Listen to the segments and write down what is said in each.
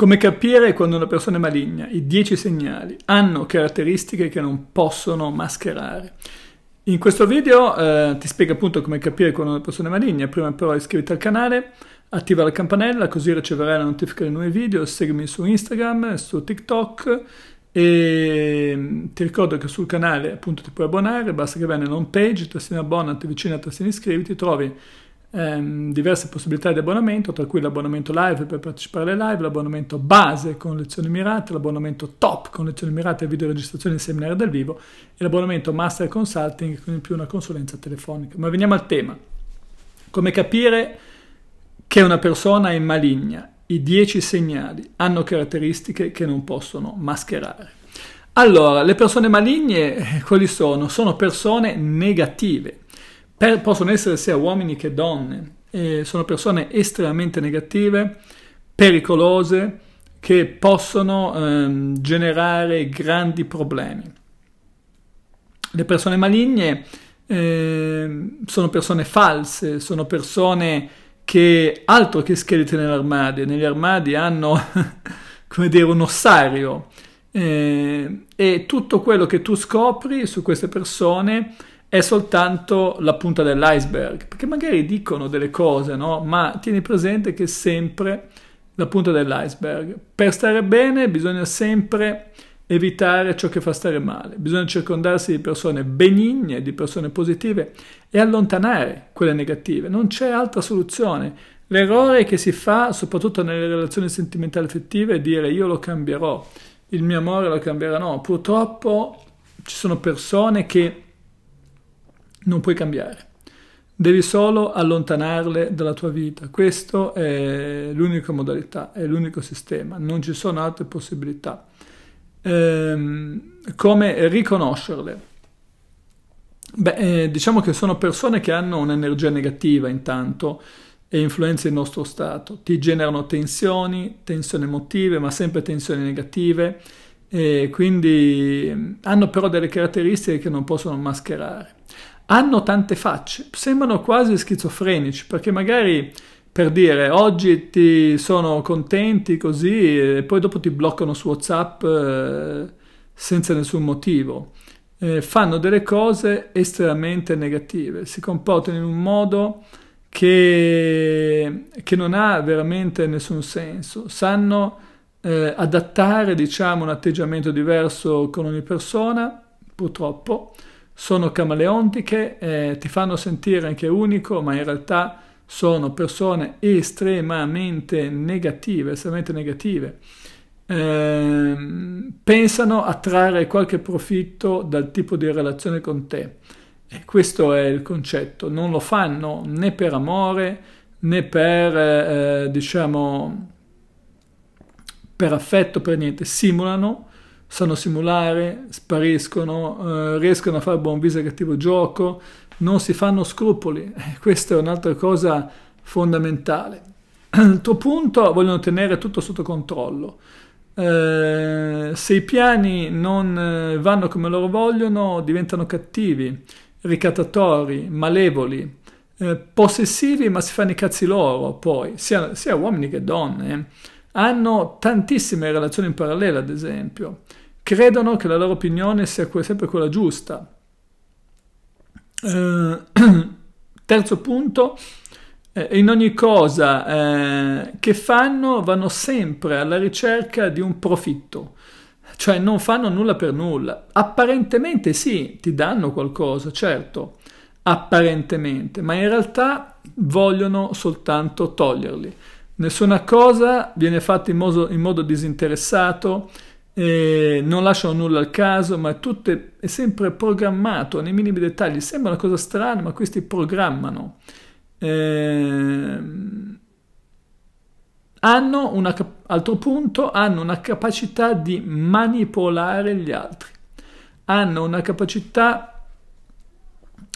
Come capire quando una persona è maligna? I dieci segnali hanno caratteristiche che non possono mascherare. In questo video eh, ti spiego appunto come capire quando una persona è maligna, prima però iscriviti al canale, attiva la campanella così riceverai la notifica dei nuovi video, seguimi su Instagram, su TikTok e mm, ti ricordo che sul canale appunto ti puoi abbonare, basta che vai nell'home page, tassina abbona, ti avvicina, tassina iscriviti, trovi ehm, diverse possibilità di abbonamento, tra cui l'abbonamento live per partecipare alle live, l'abbonamento base con lezioni mirate, l'abbonamento top con lezioni mirate e videoregistrazioni e seminari dal vivo e l'abbonamento master consulting, con in più una consulenza telefonica. Ma veniamo al tema. Come capire che una persona è maligna? I 10 segnali hanno caratteristiche che non possono mascherare. Allora, le persone maligne eh, quali sono? Sono persone negative per, possono essere sia uomini che donne, eh, sono persone estremamente negative, pericolose, che possono ehm, generare grandi problemi. Le persone maligne eh, sono persone false, sono persone che altro che scheletri nell'armadio, negli armadi hanno come dire un ossario eh, e tutto quello che tu scopri su queste persone è soltanto la punta dell'iceberg, perché magari dicono delle cose, no? ma tieni presente che è sempre la punta dell'iceberg. Per stare bene bisogna sempre evitare ciò che fa stare male, bisogna circondarsi di persone benigne, di persone positive e allontanare quelle negative, non c'è altra soluzione. L'errore che si fa, soprattutto nelle relazioni sentimentali affettive, è dire io lo cambierò, il mio amore lo cambierà. No, purtroppo ci sono persone che non puoi cambiare. Devi solo allontanarle dalla tua vita. Questa è l'unica modalità, è l'unico sistema, non ci sono altre possibilità. Ehm, come riconoscerle? Beh, eh, diciamo che sono persone che hanno un'energia negativa intanto e influenza il nostro stato, ti generano tensioni, tensioni emotive, ma sempre tensioni negative, e quindi ehm, hanno però delle caratteristiche che non possono mascherare hanno tante facce, sembrano quasi schizofrenici perché magari per dire oggi ti sono contenti così e poi dopo ti bloccano su WhatsApp eh, senza nessun motivo. Eh, fanno delle cose estremamente negative, si comportano in un modo che, che non ha veramente nessun senso, sanno eh, adattare diciamo un atteggiamento diverso con ogni persona, purtroppo, sono camaleontiche, eh, ti fanno sentire anche unico, ma in realtà sono persone estremamente negative, estremamente negative. Eh, pensano a trarre qualche profitto dal tipo di relazione con te. E questo è il concetto. Non lo fanno né per amore né per, eh, diciamo, per affetto, per niente. Simulano sanno simulare, spariscono, eh, riescono a fare buon viso e cattivo gioco, non si fanno scrupoli. Eh, questa è un'altra cosa fondamentale. Altro punto, vogliono tenere tutto sotto controllo. Eh, se i piani non eh, vanno come loro vogliono, diventano cattivi, ricattatori, malevoli, eh, possessivi, ma si fanno i cazzi loro poi, sia, sia uomini che donne eh. hanno tantissime relazioni in parallelo, ad esempio credono che la loro opinione sia sempre quella giusta. Eh, terzo punto, eh, in ogni cosa eh, che fanno vanno sempre alla ricerca di un profitto, cioè non fanno nulla per nulla. Apparentemente sì, ti danno qualcosa, certo, apparentemente, ma in realtà vogliono soltanto toglierli. Nessuna cosa viene fatta in modo, in modo disinteressato eh, non lasciano nulla al caso, ma tutto è sempre programmato nei minimi dettagli. Sembra una cosa strana, ma questi programmano. Eh, hanno un altro punto, hanno una capacità di manipolare gli altri. Hanno una capacità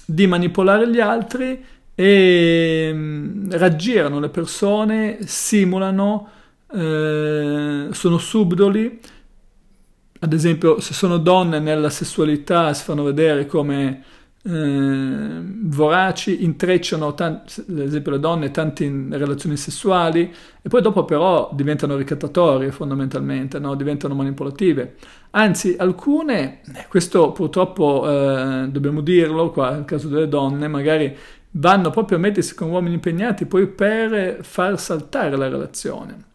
di manipolare gli altri e ehm, raggirano le persone, simulano, eh, sono subdoli, ad esempio, se sono donne nella sessualità si fanno vedere come eh, voraci, intrecciano, tanti, ad esempio le donne, tante relazioni sessuali e poi dopo però diventano ricattatorie fondamentalmente, no? diventano manipolative. Anzi, alcune, eh, questo purtroppo eh, dobbiamo dirlo qua nel caso delle donne, magari vanno proprio a mettersi con uomini impegnati poi per far saltare la relazione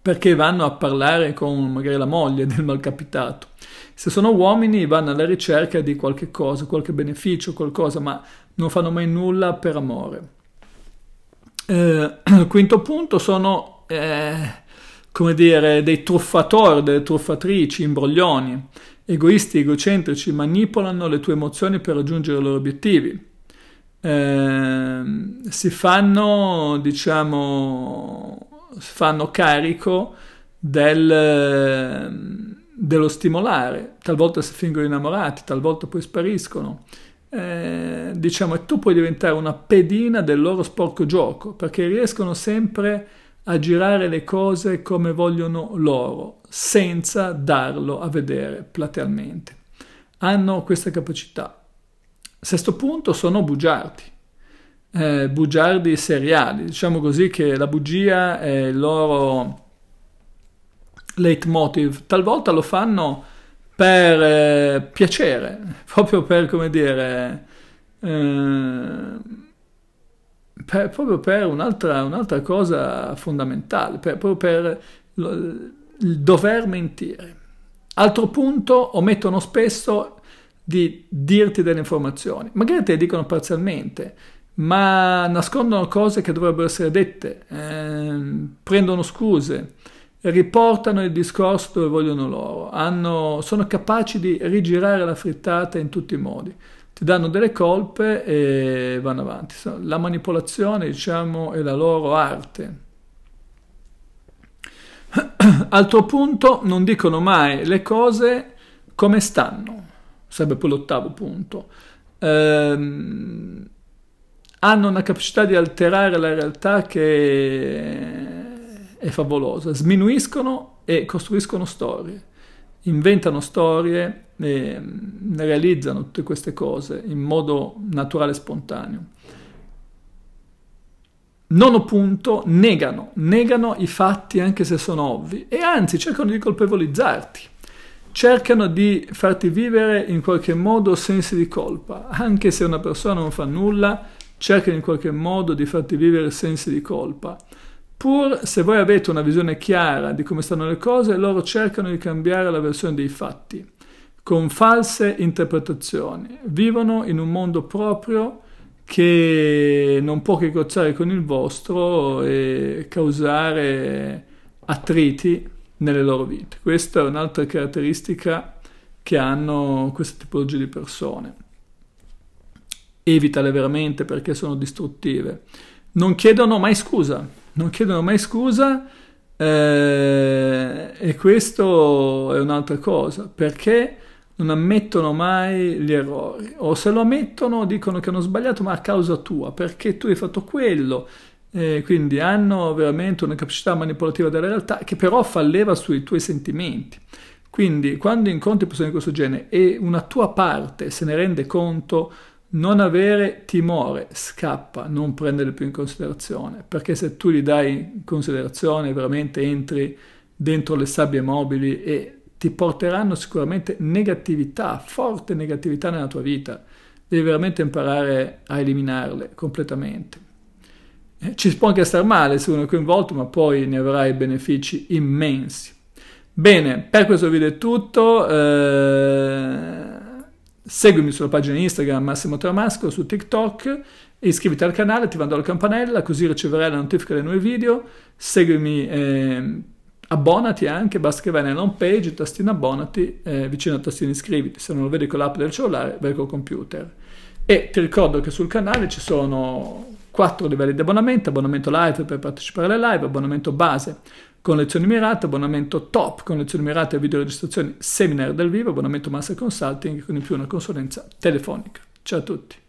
perché vanno a parlare con magari la moglie del malcapitato. Se sono uomini vanno alla ricerca di qualche cosa, qualche beneficio, qualcosa, ma non fanno mai nulla per amore. Eh, quinto punto sono, eh, come dire, dei truffatori, delle truffatrici, imbroglioni, egoisti, egocentrici, manipolano le tue emozioni per raggiungere i loro obiettivi. Eh, si fanno, diciamo, fanno carico del, dello stimolare, talvolta si fingono innamorati, talvolta poi spariscono. Eh, diciamo, e tu puoi diventare una pedina del loro sporco gioco, perché riescono sempre a girare le cose come vogliono loro, senza darlo a vedere platealmente. Hanno questa capacità. Sesto punto, sono bugiardi eh, bugiardi seriali. Diciamo così che la bugia è il loro leitmotiv. Talvolta lo fanno per eh, piacere, proprio per, come dire, eh, per, proprio per un'altra, un'altra cosa fondamentale, per, proprio per lo, il dover mentire. Altro punto, omettono spesso di dirti delle informazioni, magari te le dicono parzialmente, ma nascondono cose che dovrebbero essere dette, ehm, prendono scuse, riportano il discorso dove vogliono loro, hanno, sono capaci di rigirare la frittata in tutti i modi, ti danno delle colpe e vanno avanti. La manipolazione, diciamo, è la loro arte. Altro punto, non dicono mai le cose come stanno, sarebbe poi l'ottavo punto. Ehm, hanno una capacità di alterare la realtà che è favolosa. Sminuiscono e costruiscono storie, inventano storie, e realizzano tutte queste cose in modo naturale e spontaneo. Nono punto, negano, negano i fatti anche se sono ovvi e anzi cercano di colpevolizzarti, cercano di farti vivere in qualche modo sensi di colpa, anche se una persona non fa nulla cercano in qualche modo di farti vivere sensi di colpa. Pur se voi avete una visione chiara di come stanno le cose, loro cercano di cambiare la versione dei fatti, con false interpretazioni. Vivono in un mondo proprio che non può che cozzare con il vostro e causare attriti nelle loro vite. Questa è un'altra caratteristica che hanno questa tipologia di persone evitale veramente perché sono distruttive. Non chiedono mai scusa, non chiedono mai scusa eh, e questo è un'altra cosa, perché non ammettono mai gli errori o se lo ammettono dicono che hanno sbagliato ma a causa tua, perché tu hai fatto quello. Eh, quindi hanno veramente una capacità manipolativa della realtà che però fa leva sui tuoi sentimenti. Quindi quando incontri persone di questo genere e una tua parte se ne rende conto, non avere timore, scappa, non prendere più in considerazione, perché se tu li dai in considerazione veramente entri dentro le sabbie mobili e ti porteranno sicuramente negatività, forte negatività nella tua vita. Devi veramente imparare a eliminarle completamente. Eh, ci può anche star male se uno è coinvolto, ma poi ne avrai benefici immensi. Bene, per questo video è tutto. Eh... Seguimi sulla pagina Instagram Massimo Tramasco, su TikTok, iscriviti al canale, attivando la campanella così riceverai la notifica dei nuovi video. Seguimi, eh, abbonati anche, basta che vai nella home page, tastino abbonati, eh, vicino al tastino iscriviti. Se non lo vedi con l'app del cellulare, vai col computer. E ti ricordo che sul canale ci sono quattro livelli di abbonamento, abbonamento live per partecipare alle live, abbonamento base con Lezioni mirate, abbonamento top con lezioni mirate e registrazioni seminar dal vivo, abbonamento master consulting, con in più una consulenza telefonica. Ciao a tutti.